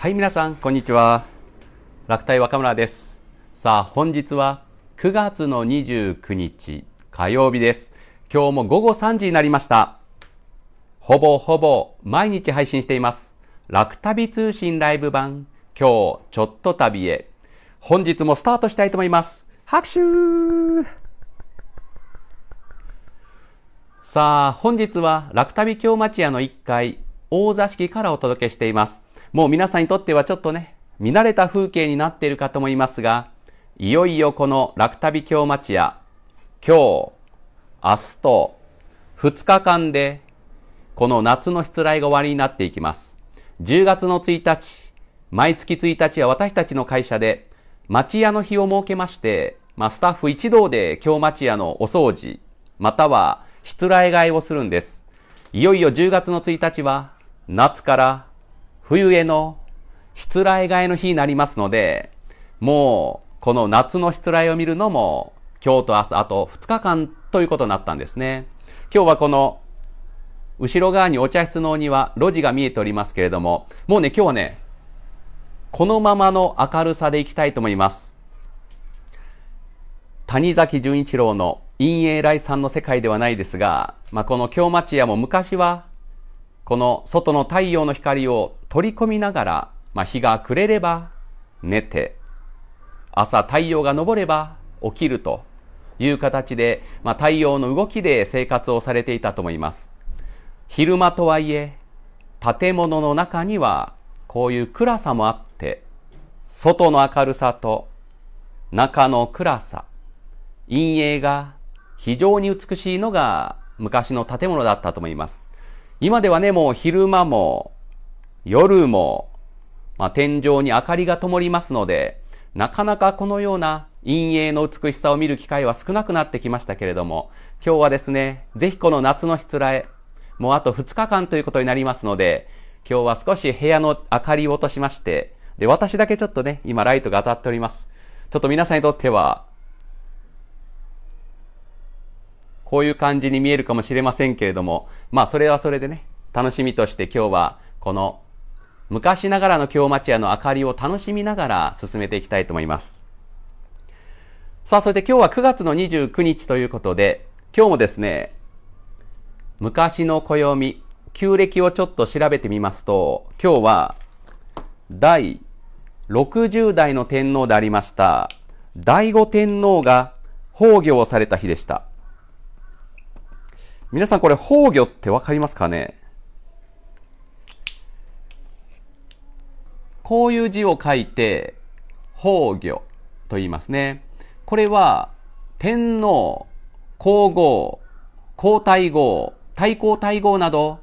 はい、皆さん、こんにちは。楽体若村です。さあ、本日は9月の29日火曜日です。今日も午後3時になりました。ほぼほぼ毎日配信しています。楽旅通信ライブ版、今日ちょっと旅へ。本日もスタートしたいと思います。拍手さあ、本日は楽旅京町屋の1階、大座敷からお届けしています。もう皆さんにとってはちょっとね、見慣れた風景になっている方もいますが、いよいよこの楽旅京町屋、今日、明日と2日間で、この夏の失礼が終わりになっていきます。10月の1日、毎月1日は私たちの会社で、町屋の日を設けまして、まあ、スタッフ一同で京町屋のお掃除、または、失礼替えをするんです。いよいよ10月の1日は、夏から冬への失礼替えの日になりますので、もう、この夏の失礼を見るのも、今日と明日、あと2日間ということになったんですね。今日はこの、後ろ側にお茶室のお庭、路地が見えておりますけれども、もうね、今日はね、このままの明るさでいきたいと思います。谷崎潤一郎の陰影来さんの世界ではないですが、まあ、この京町屋も昔は、この外の太陽の光を取り込みながら、まあ、日が暮れれば寝て、朝太陽が昇れば起きるという形で、まあ、太陽の動きで生活をされていたと思います。昼間とはいえ、建物の中にはこういう暗さもあって、外の明るさと中の暗さ、陰影が非常に美しいのが昔の建物だったと思います。今ではね、もう昼間も夜も、まあ、天井に明かりが灯りますので、なかなかこのような陰影の美しさを見る機会は少なくなってきましたけれども、今日はですね、ぜひこの夏のしつらえ、もうあと2日間ということになりますので、今日は少し部屋の明かりを落としまして、で、私だけちょっとね、今ライトが当たっております。ちょっと皆さんにとっては、こういう感じに見えるかもしれませんけれども、まあそれはそれでね、楽しみとして今日はこの昔ながらの京町屋の明かりを楽しみながら進めていきたいと思います。さあ、それで今日は9月の29日ということで、今日もですね、昔の暦、旧暦をちょっと調べてみますと、今日は第60代の天皇でありました、醍醐天皇が崩御をされた日でした。皆さんこれ崩御ってわかりますかねこういう字を書いて、崩御と言いますね。これは、天皇、皇后、皇太后、太后太后など、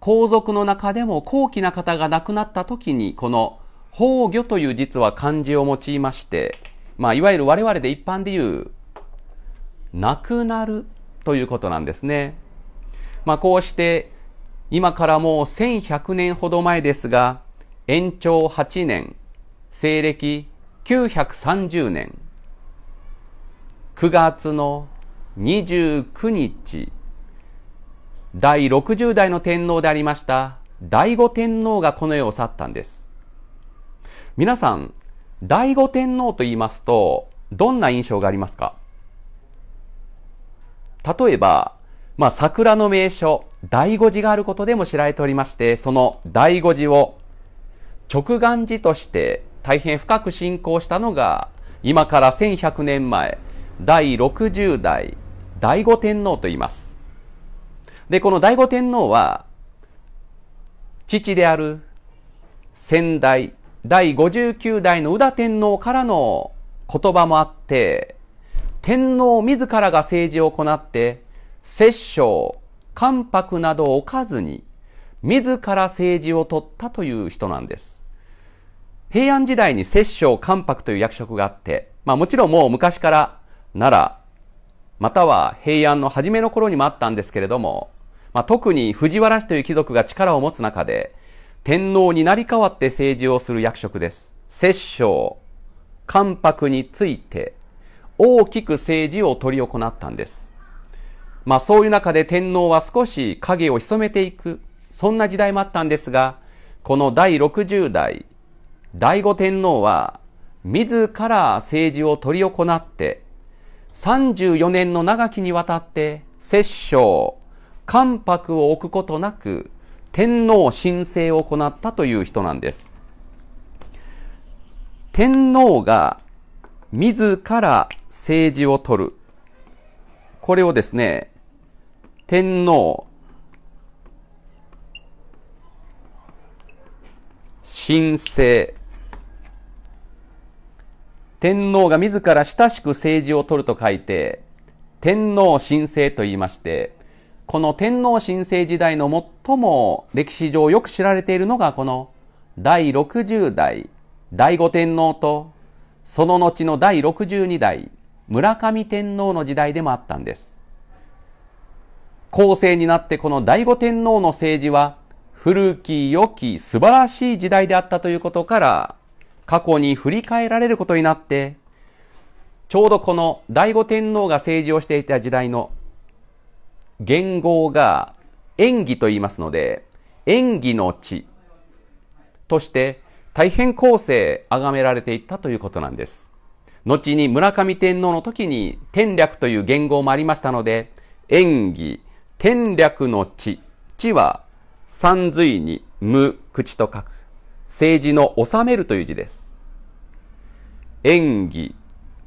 皇族の中でも高貴な方が亡くなった時に、この崩御という実は漢字を用いまして、まあ、いわゆる我々で一般で言う、亡くなるということなんですね。まあ、こうして、今からもう1100年ほど前ですが、延長8年、西暦930年、9月の29日、第60代の天皇でありました醍醐天皇がこの世を去ったんです。皆さん、醍醐天皇と言いますと、どんな印象がありますか例えば、まあ、桜の名所、醍醐寺があることでも知られておりまして、その醍醐寺を直眼寺として大変深く信仰したのが今から1100年前第60代醍醐天皇と言います。で、この醍醐天皇は父である先代第59代の宇田天皇からの言葉もあって天皇自らが政治を行って摂政、関白などを置かずに自ら政治を取ったという人なんです。平安時代に摂政関白という役職があって、まあもちろんもう昔から奈良、または平安の初めの頃にもあったんですけれども、まあ、特に藤原氏という貴族が力を持つ中で、天皇になり代わって政治をする役職です。摂政、関白について、大きく政治を執り行ったんです。まあそういう中で天皇は少し影を潜めていく、そんな時代もあったんですが、この第60代、第五天皇は、自ら政治を執り行って、34年の長きにわたって、摂政、関白を置くことなく、天皇申請を行ったという人なんです。天皇が自ら政治を取る。これをですね、天皇神聖。天皇が自ら親しく政治を取ると書いて、天皇神聖と言いまして、この天皇神聖時代の最も歴史上よく知られているのがこの第60代第五天皇とその後の第62代村上天皇の時代でもあったんです。後世になってこの第五天皇の政治は古き良き素晴らしい時代であったということから、過去に振り返られることになって、ちょうどこの醍醐天皇が政治をしていた時代の元号が演技と言いますので、演技の地として大変後世崇められていったということなんです。後に村上天皇の時に天略という元号もありましたので、演技、天略の地、地は三髄に無口と書く政治の治めるという字です。演技、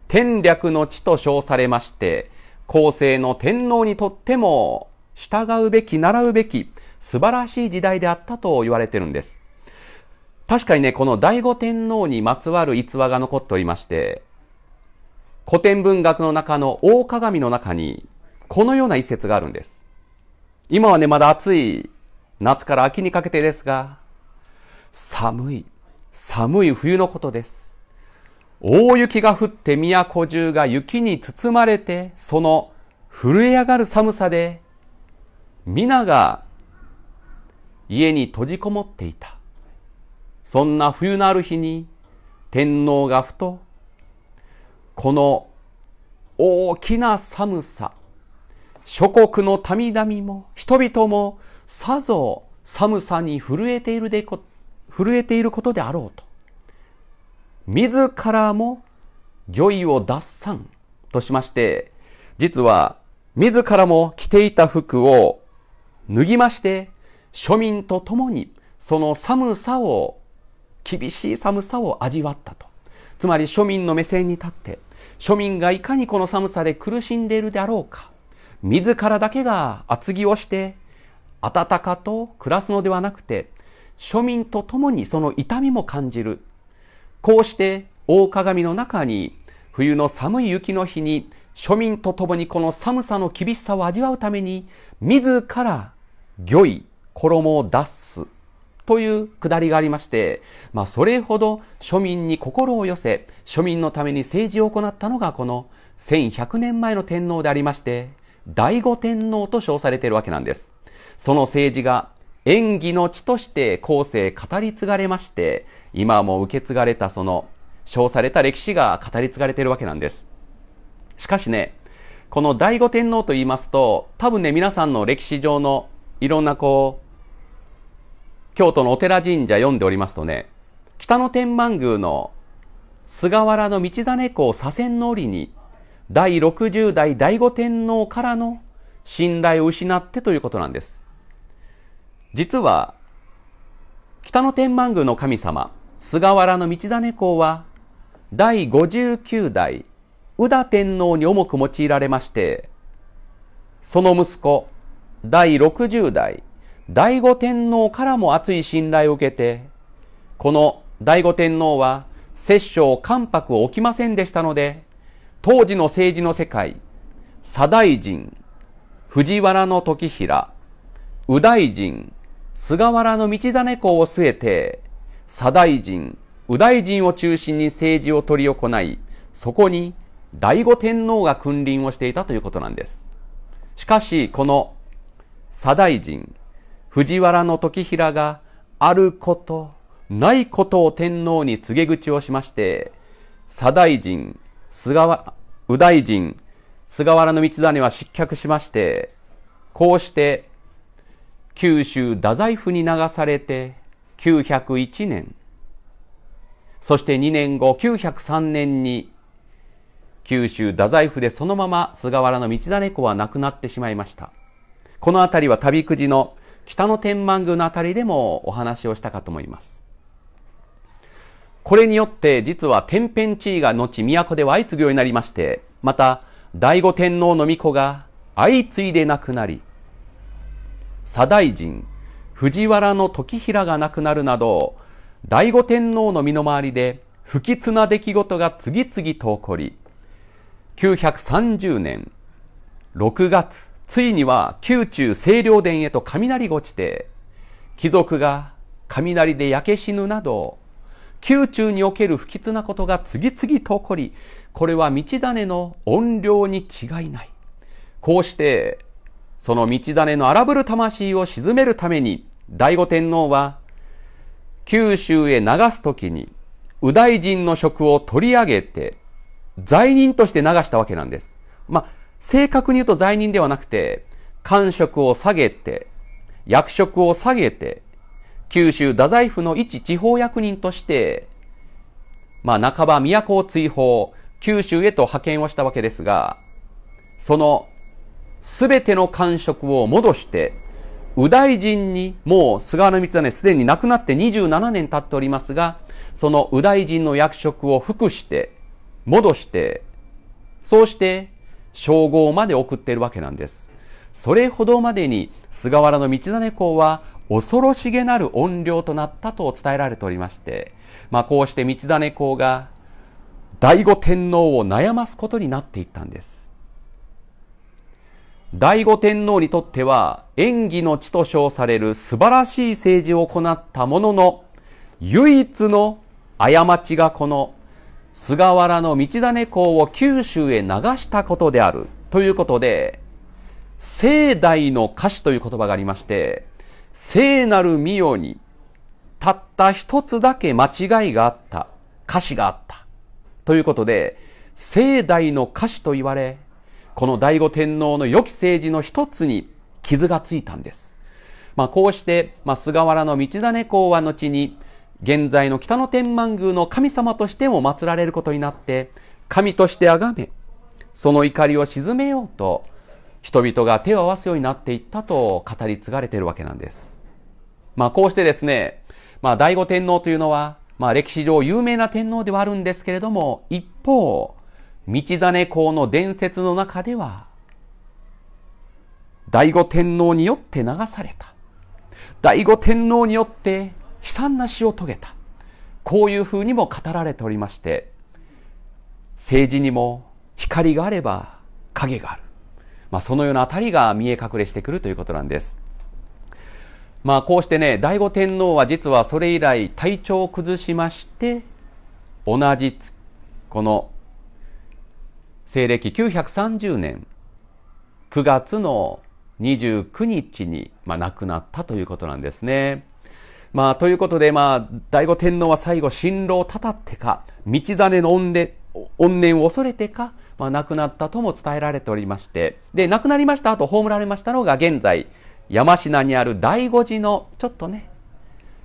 天略の地と称されまして、後世の天皇にとっても従うべき、習うべき、素晴らしい時代であったと言われてるんです。確かにね、この醍醐天皇にまつわる逸話が残っておりまして、古典文学の中の大鏡の中に、このような一節があるんです。今はね、まだ熱い夏から秋にかけてですが、寒い、寒い冬のことです。大雪が降って都中が雪に包まれて、その震え上がる寒さで、皆が家に閉じこもっていた。そんな冬のある日に、天皇がふと、この大きな寒さ、諸国の民々も人々もさぞ寒さに震えているでこ、震えていることであろうと。自らも御意を脱散としまして、実は自らも着ていた服を脱ぎまして、庶民と共にその寒さを、厳しい寒さを味わったと。つまり庶民の目線に立って、庶民がいかにこの寒さで苦しんでいるであろうか、自らだけが厚着をして、温かと暮らすのではなくて、庶民と共にその痛みも感じる。こうして大鏡の中に、冬の寒い雪の日に、庶民と共にこの寒さの厳しさを味わうために、自ら、御衣、衣を出す、というくだりがありまして、まあ、それほど庶民に心を寄せ、庶民のために政治を行ったのがこの1100年前の天皇でありまして、醍醐天皇と称されているわけなんです。その政治が演技の地として後世語り継がれまして、今も受け継がれたその、称された歴史が語り継がれているわけなんです。しかしね、この醍醐天皇と言いますと、多分ね、皆さんの歴史上のいろんなこう、京都のお寺神社読んでおりますとね、北野天満宮の菅原道真公左遷の折に、第60代醍醐天皇からの信頼を失ってということなんです。実は、北の天満宮の神様、菅原道真公は、第59代宇田天皇に重く用いられまして、その息子、第60代醍醐天皇からも厚い信頼を受けて、この醍醐天皇は摂政関白を置きませんでしたので、当時の政治の世界、左大臣、藤原時平、右大臣、菅原道真公を据えて、左大臣、右大臣を中心に政治を執り行い、そこに醍醐天皇が君臨をしていたということなんです。しかし、この左大臣、藤原時平があること、ないことを天皇に告げ口をしまして、左大臣、菅原、右大臣、菅原道真は失脚しまして、こうして九州太宰府に流されて901年、そして2年後903年に九州太宰府でそのまま菅原道真公は亡くなってしまいました。この辺りは旅くじの北の天満宮の辺りでもお話をしたかと思います。これによって実は天変地異が後都では相次ぐようになりまして、また醍醐天皇の巫女が相次いで亡くなり、左大臣、藤原時平が亡くなるなど、醍醐天皇の身の回りで不吉な出来事が次々と起こり、930年6月、ついには宮中清涼殿へと雷が落ちて、貴族が雷で焼け死ぬなど、宮中における不吉なことが次々と起こり、これは道種の怨霊に違いない。こうして、その道真の荒ぶる魂を鎮めるために、醍醐天皇は、九州へ流すときに、右大臣の職を取り上げて、罪人として流したわけなんです。まあ、正確に言うと罪人ではなくて、官職を下げて、役職を下げて、九州太宰府の一地方役人として、まあ、半ば都を追放、九州へと派遣をしたわけですが、そのすべての感触を戻して、右大臣に、もう菅原光はね、すでに亡くなって27年経っておりますが、その右大臣の役職を服して、戻して、そうして、称号まで送っているわけなんです。それほどまでに菅原道真公は恐ろしげなる怨霊となったと伝えられておりまして、まあこうして道真公が醍醐天皇を悩ますことになっていったんです。醍醐天皇にとっては演技の地と称される素晴らしい政治を行ったものの、唯一の過ちがこの菅原道真公を九州へ流したことである。ということで、盛大の歌詞という言葉がありまして、聖なる御代に、たった一つだけ間違いがあった。歌詞があった。ということで、盛大の歌詞と言われ、この醍醐天皇の良き政治の一つに傷がついたんです。まあ、こうして、まあ、菅原道真公は後に、現在の北野天満宮の神様としても祀られることになって、神として崇め、その怒りを鎮めようと、人々が手を合わすようになっていったと語り継がれているわけなんです。まあこうしてですね、まあ醍醐天皇というのは、まあ歴史上有名な天皇ではあるんですけれども、一方、道真公の伝説の中では、醍醐天皇によって流された。醍醐天皇によって悲惨な死を遂げた。こういうふうにも語られておりまして、政治にも光があれば影がある。まあ、そのようなあたりが見え隠れしてくるということなんです。まあ、こうしてね、醍醐天皇は実はそれ以来体調を崩しまして、同じこの西暦930年9月の29日に、まあ、亡くなったということなんですね。まあ、ということで、まあ、醍醐天皇は最後、新郎をたたってか、道真の怨念怨念を恐れてか、まあ、亡くなったとも伝えられておりまして、で、亡くなりました後、葬られましたのが、現在、山科にある醍醐寺の、ちょっとね、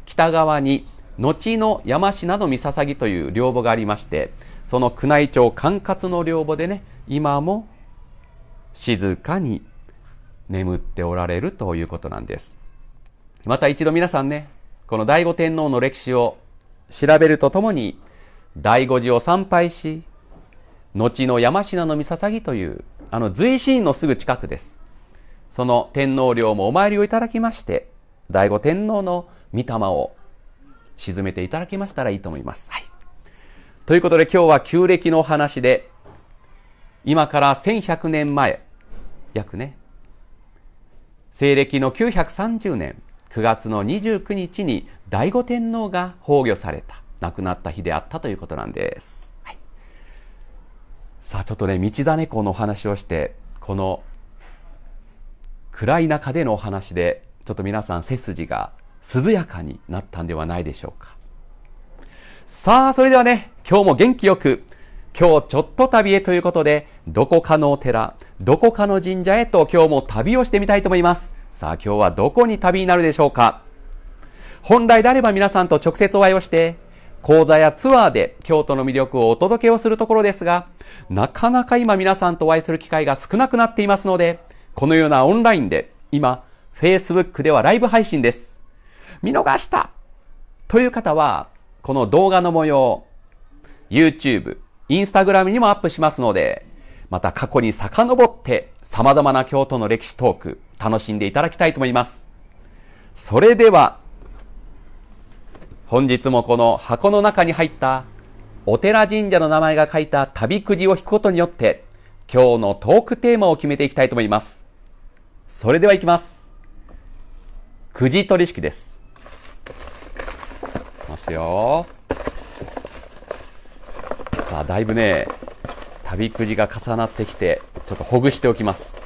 北側に、後の山科の三捧という両母がありまして、その宮内庁管轄の寮母でね今も静かに眠っておられるということなんですまた一度皆さんねこの醍醐天皇の歴史を調べるとともに醍醐寺を参拝し後の山科の御捧ぎというあの随心のすぐ近くですその天皇陵もお参りをいただきまして醍醐天皇の御霊を沈めていただきましたらいいと思います。はいということで今日は旧暦の話で、今から1100年前、約ね、西暦の930年9月の29日に醍醐天皇が崩御された、亡くなった日であったということなんです。はい、さあちょっとね、道真公のお話をして、この暗い中でのお話で、ちょっと皆さん背筋が涼やかになったんではないでしょうか。さあ、それではね、今日も元気よく、今日ちょっと旅へということで、どこかのお寺、どこかの神社へと今日も旅をしてみたいと思います。さあ、今日はどこに旅になるでしょうか本来であれば皆さんと直接お会いをして、講座やツアーで京都の魅力をお届けをするところですが、なかなか今皆さんとお会いする機会が少なくなっていますので、このようなオンラインで、今、Facebook ではライブ配信です。見逃したという方は、この動画の模様、YouTube、Instagram にもアップしますので、また過去に遡って様々な京都の歴史トーク、楽しんでいただきたいと思います。それでは、本日もこの箱の中に入ったお寺神社の名前が書いた旅くじを引くことによって、今日のトークテーマを決めていきたいと思います。それでは行きます。くじ取り式です。ますよ。さあ、だいぶね、旅くじが重なってきて、ちょっとほぐしておきます。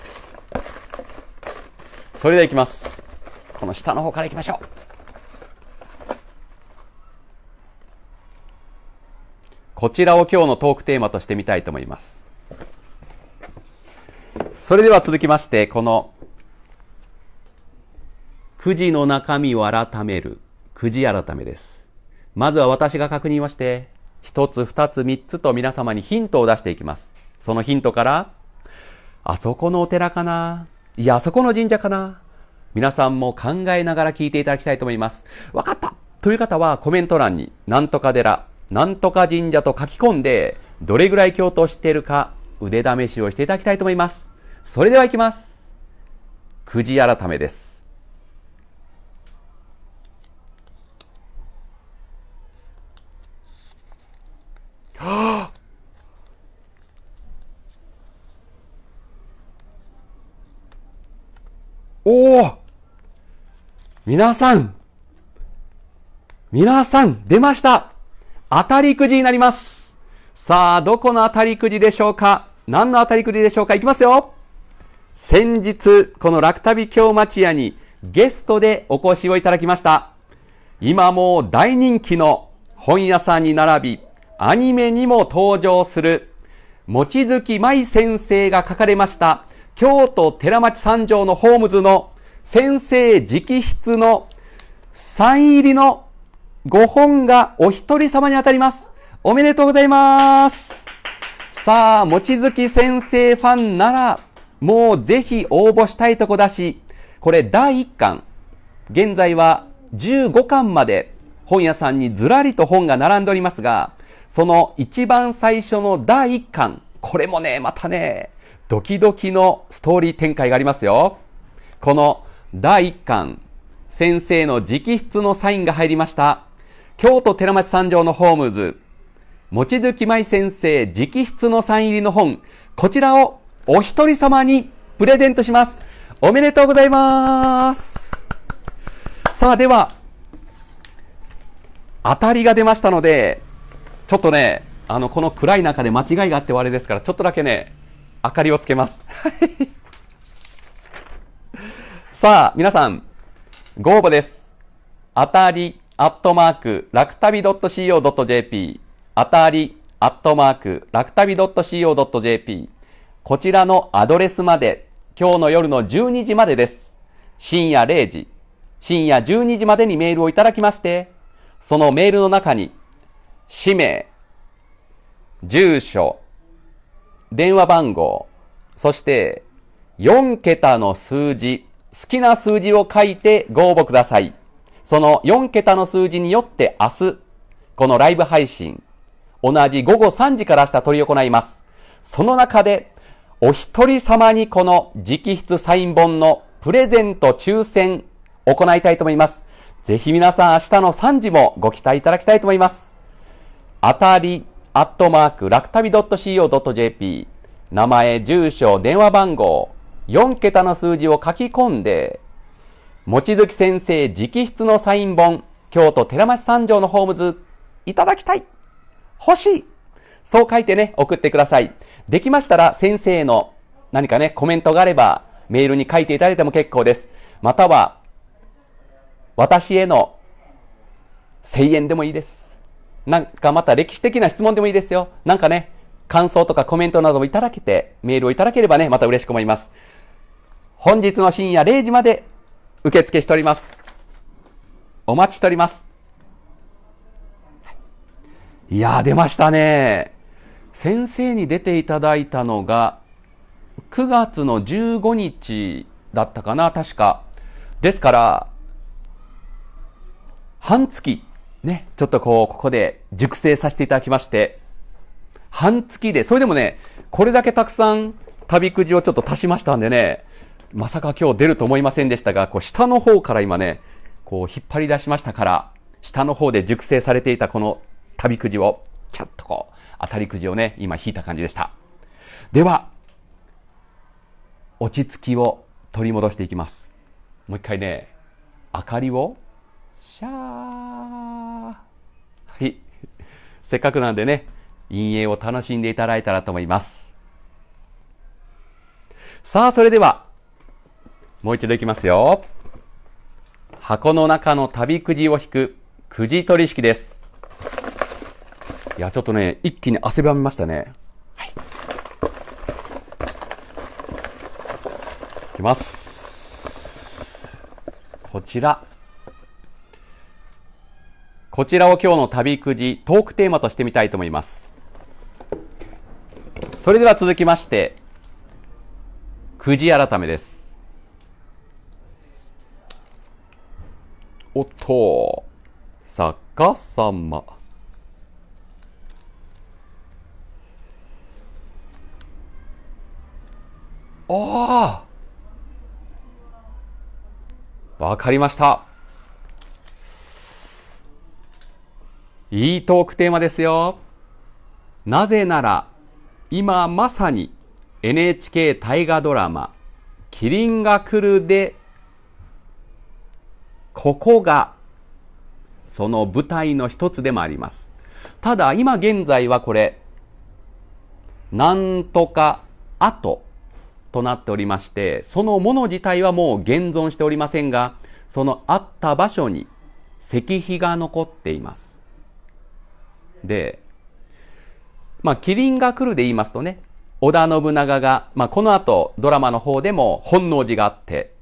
それではいきます。この下の方からいきましょう。こちらを今日のトークテーマとしてみたいと思います。それでは続きまして、このくじの中身を改める、くじ改めです。まずは私が確認をして、一つ二つ三つと皆様にヒントを出していきます。そのヒントから、あそこのお寺かないや、あそこの神社かな皆さんも考えながら聞いていただきたいと思います。わかったという方はコメント欄に、なんとか寺、なんとか神社と書き込んで、どれぐらいを知しているか腕試しをしていただきたいと思います。それでは行きます。くじ改めです。おお皆さん皆さん出ました当たりくじになりますさあ、どこの当たりくじでしょうか何の当たりくじでしょうかいきますよ先日、この楽旅京町屋にゲストでお越しをいただきました。今もう大人気の本屋さんに並び、アニメにも登場する、もちづきまい先生が書かれました、京都寺町三条のホームズの先生直筆のサイン入りの5本がお一人様に当たります。おめでとうございます。さあ、もちづき先生ファンなら、もうぜひ応募したいとこだし、これ第1巻。現在は15巻まで本屋さんにずらりと本が並んでおりますが、その一番最初の第1巻。これもね、またね、ドキドキのストーリー展開がありますよ。この第1巻、先生の直筆のサインが入りました。京都寺町三条のホームズ、望月舞先生直筆のサイン入りの本、こちらをお一人様にプレゼントします。おめでとうございます。さあ、では、当たりが出ましたので、ちょっとね、あの、この暗い中で間違いがあって我ですから、ちょっとだけね、明かりをつけます。さあ、皆さん、ご応募です。あたり、アットマーク、楽旅 .co.jp。あたり、アットマーク、楽旅 .co.jp。こちらのアドレスまで、今日の夜の12時までです。深夜0時、深夜12時までにメールをいただきまして、そのメールの中に、氏名、住所、電話番号、そして4桁の数字、好きな数字を書いてご応募ください。その4桁の数字によって明日、このライブ配信、同じ午後3時から明日取り行います。その中で、お一人様にこの直筆サイン本のプレゼント抽選行いたいと思います。ぜひ皆さん明日の3時もご期待いただきたいと思います。当たりアットマーク、楽旅 .co.jp、名前、住所、電話番号、4桁の数字を書き込んで、望月先生直筆のサイン本、京都寺町三条のホームズ、いただきたい欲しいそう書いてね、送ってください。できましたら先生の何かね、コメントがあれば、メールに書いていただいても結構です。または、私への声援でもいいです。なんかまた歴史的な質問でもいいですよ。なんかね、感想とかコメントなどもいただけて、メールをいただければね、また嬉しく思います。本日の深夜0時まで受付しております。お待ちしております。いやー、出ましたね。先生に出ていただいたのが、9月の15日だったかな、確か。ですから、半月ね、ちょっとこう、ここで熟成させていただきまして、半月で、それでもね、これだけたくさん旅くじをちょっと足しましたんでね、まさか今日出ると思いませんでしたが、こう下の方から今ね、こう引っ張り出しましたから、下の方で熟成されていたこの旅くじを、キャっとこう、当たりくじをね、今引いた感じでした。では、落ち着きを取り戻していきます。もう一回ね、明かりを、シャーはい。せっかくなんでね、陰影を楽しんでいただいたらと思います。さあ、それでは、もう一度いきますよ。箱の中の旅くじを引く、くじ取りです。いや、ちょっとね、一気に汗ばみましたね。はい。いきます。こちら。こちらを今日の旅くじトークテーマとしてみたいと思います。それでは続きまして、くじ改めです。おっと、逆さま。ああわかりました。いいトークテーマですよ。なぜなら、今まさに NHK 大河ドラマ、キリンが来るで、ここが、その舞台の一つでもあります。ただ、今現在はこれ、なんとか後となっておりまして、そのもの自体はもう現存しておりませんが、そのあった場所に石碑が残っています。で、まあ、麒麟が来るで言いますとね、織田信長が、まあ、この後ドラマの方でも本能寺があって、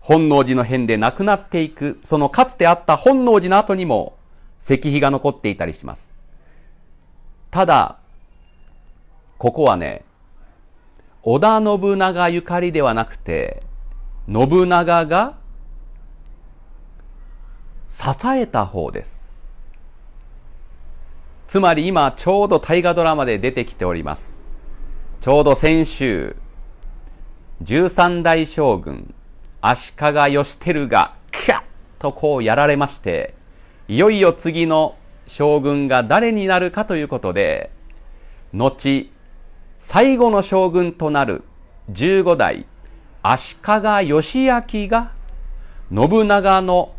本能寺の変で亡くなっていく、そのかつてあった本能寺の後にも石碑が残っていたりします。ただ、ここはね、織田信長ゆかりではなくて、信長が支えた方です。つまり今ちょうど大河ドラマで出てきております。ちょうど先週、十三代将軍、足利義輝が、キャッとこうやられまして、いよいよ次の将軍が誰になるかということで、後、最後の将軍となる十五代、足利義明が、信長の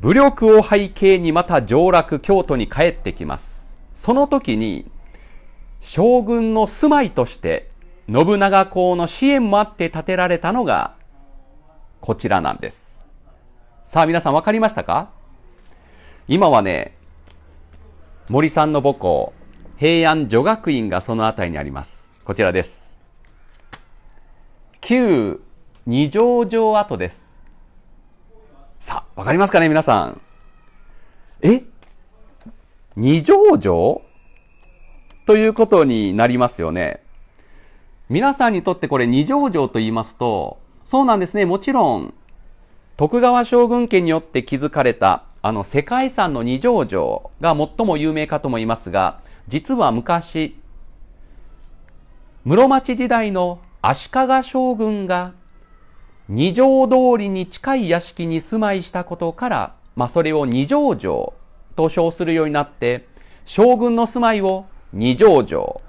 武力を背景にまた上洛京都に帰ってきます。その時に、将軍の住まいとして、信長公の支援もあって建てられたのが、こちらなんです。さあ皆さん分かりましたか今はね、森さんの母校、平安女学院がそのあたりにあります。こちらです。旧二条城跡です。さあ、わかりますかね、皆さん。え二条城ということになりますよね。皆さんにとってこれ二条城と言いますと、そうなんですね、もちろん、徳川将軍家によって築かれた、あの世界遺産の二条城が最も有名かと思いますが、実は昔、室町時代の足利将軍が二条通りに近い屋敷に住まいしたことから、まあ、それを二条城と称するようになって、将軍の住まいを二条城。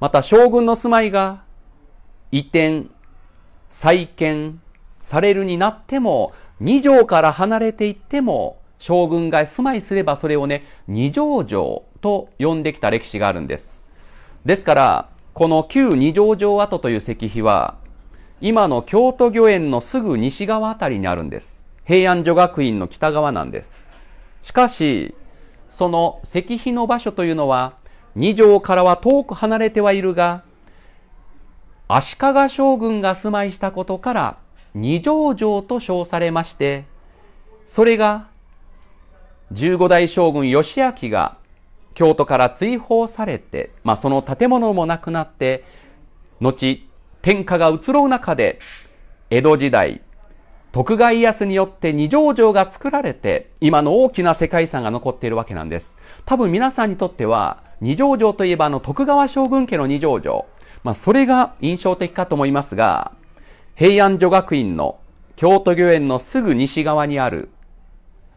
また将軍の住まいが移転、再建されるになっても、二条から離れていっても、将軍が住まいすればそれをね、二条城と呼んできた歴史があるんです。ですから、この旧二条城跡という石碑は、今の京都御苑のすぐ西側あたりにあるんです。平安女学院の北側なんです。しかし、その石碑の場所というのは、二条からは遠く離れてはいるが、足利将軍が住まいしたことから二条城と称されまして、それが十五代将軍義明が京都から追放されて、まあ、その建物もなくなって、後、天下が移ろう中で、江戸時代、徳川家康によって二条城が作られて、今の大きな世界遺産が残っているわけなんです。多分皆さんにとっては、二条城といえばあの徳川将軍家の二条城。まあそれが印象的かと思いますが、平安女学院の京都御苑のすぐ西側にある、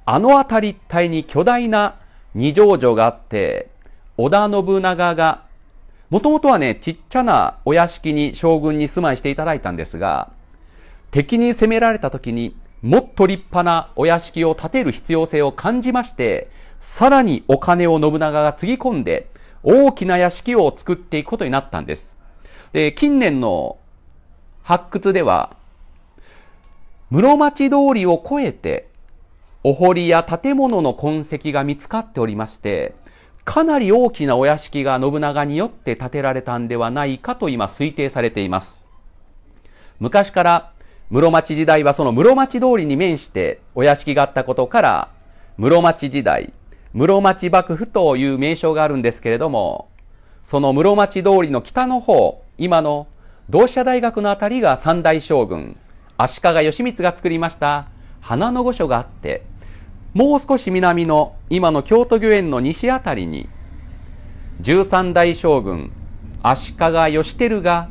あの辺り一帯に巨大な二条城があって、織田信長がもともとはね、ちっちゃなお屋敷に将軍に住まいしていただいたんですが、敵に攻められた時にもっと立派なお屋敷を建てる必要性を感じまして、さらにお金を信長がつぎ込んで、大きな屋敷を作っていくことになったんです。で、近年の発掘では、室町通りを越えて、お堀や建物の痕跡が見つかっておりまして、かなり大きなお屋敷が信長によって建てられたんではないかと今推定されています。昔から室町時代はその室町通りに面してお屋敷があったことから、室町時代、室町幕府という名称があるんですけれども、その室町通りの北の方、今の同志社大学のあたりが三大将軍、足利義満が作りました花の御所があって、もう少し南の今の京都御苑の西あたりに13代将軍足利義輝が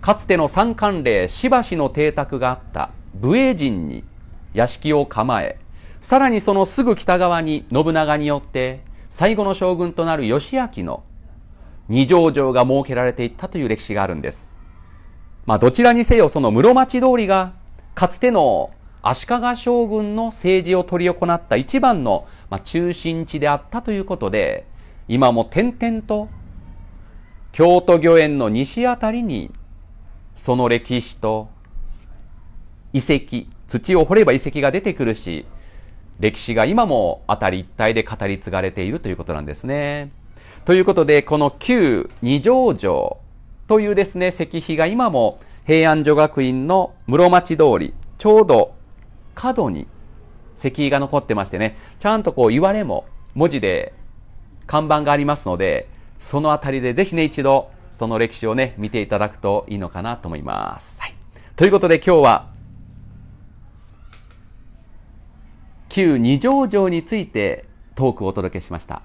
かつての三冠令しばしの邸宅があった武衛陣に屋敷を構えさらにそのすぐ北側に信長によって最後の将軍となる義明の二条城が設けられていったという歴史があるんです。まあどちらにせよその室町通りがかつての足利将軍の政治を執り行った一番の、まあ、中心地であったということで、今も点々と京都御苑の西あたりに、その歴史と遺跡、土を掘れば遺跡が出てくるし、歴史が今も辺り一帯で語り継がれているということなんですね。ということで、この旧二条城というですね、石碑が今も平安女学院の室町通り、ちょうど角に石碑が残ってましてね、ちゃんとこう言われも文字で看板がありますので、そのあたりでぜひね、一度その歴史をね、見ていただくといいのかなと思います。はい。ということで今日は、旧二条城についてトークをお届けしました。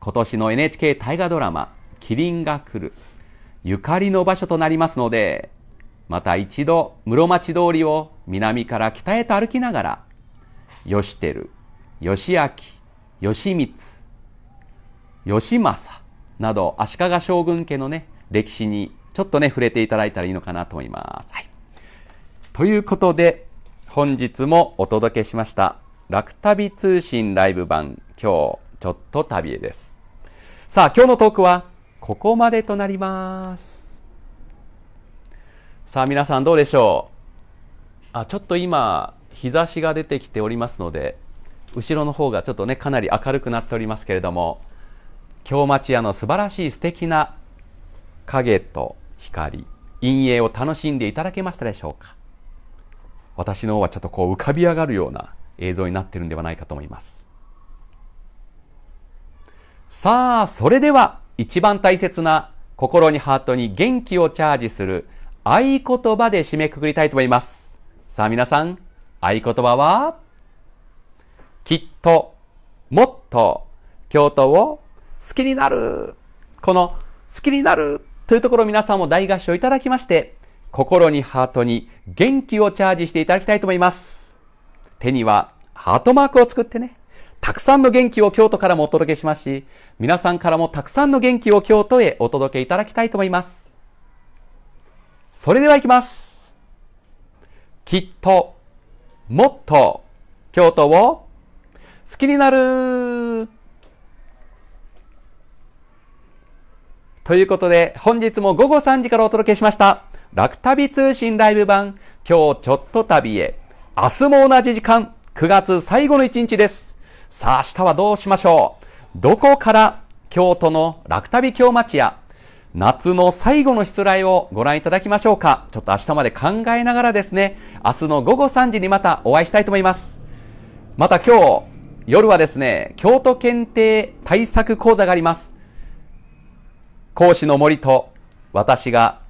今年の NHK 大河ドラマ、麒麟が来る、ゆかりの場所となりますので、また一度室町通りを南から北へと歩きながら義輝義明義光義政など足利将軍家のね歴史にちょっとね触れていただいたらいいのかなと思います。はい、ということで本日もお届けしました「楽旅通信ライブ版今日ちょっと旅へ」です。さあ今日のトークはここまでとなります。さあ皆さんどうでしょうあちょっと今日差しが出てきておりますので後ろの方がちょっとねかなり明るくなっておりますけれども京町屋の素晴らしい素敵な影と光陰影を楽しんでいただけましたでしょうか私の方はちょっとこう浮かび上がるような映像になってるんではないかと思いますさあそれでは一番大切な心にハートに元気をチャージする「合言葉で締めくくりたいと思います。さあ皆さん、合言葉は、きっと、もっと、京都を好きになる。この、好きになるというところ皆さんも大合唱いただきまして、心にハートに元気をチャージしていただきたいと思います。手にはハートマークを作ってね、たくさんの元気を京都からもお届けしますし、皆さんからもたくさんの元気を京都へお届けいただきたいと思います。それでは行きますきっともっと京都を好きになるということで、本日も午後3時からお届けしました、楽旅通信ライブ版、今日ちょっと旅へ。明日も同じ時間、9月最後の1日です。さあ、明日はどうしましょうどこから京都の楽旅京町や夏の最後の出題をご覧いただきましょうか。ちょっと明日まで考えながらですね、明日の午後3時にまたお会いしたいと思います。また今日、夜はですね、京都検定対策講座があります。講師の森と私が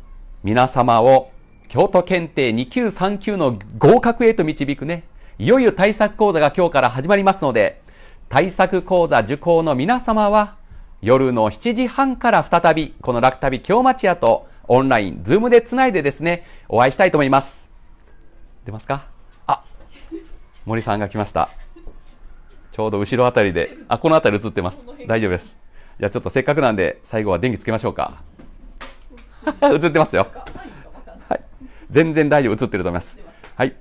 皆様を京都検定2級3級の合格へと導くね、いよいよ対策講座が今日から始まりますので、対策講座受講の皆様は夜の7時半から再び、この楽旅京町屋とオンライン、ズームでつないでですね、お会いしたいと思います。出ますかあ、森さんが来ました。ちょうど後ろあたりで、あ、このあたり映ってます。大丈夫です。じゃあちょっとせっかくなんで、最後は電気つけましょうか。映ってますよ。はい。全然大丈夫、映ってると思います。はい。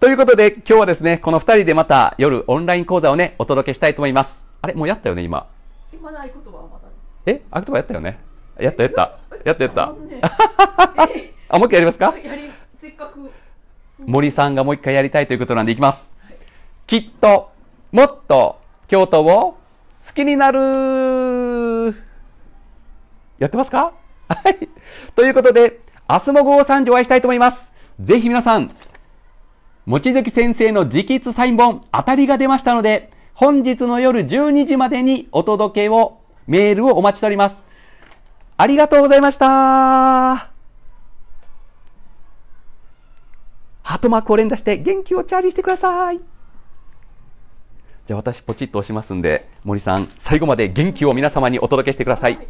ということで、今日はですね、この二人でまた夜オンライン講座をね、お届けしたいと思います。あれもうやったよね、今。今ない言葉はまだ、え合言葉やったよねやったやったやったやったあ もう一回やりますか せっかく森さんがもう一回やりたいということなんでいきます、はい、きっともっと京都を好きになるやってますか はい。ということで、明日も午後3時お会いしたいと思います。ぜひ皆さん、もちづき先生の直筆サイン本、当たりが出ましたので、本日の夜12時までにお届けを、メールをお待ちしております。ありがとうございました。ハートマークを連打して元気をチャージしてください。じゃあ私ポチッと押しますんで、森さん、最後まで元気を皆様にお届けしてください。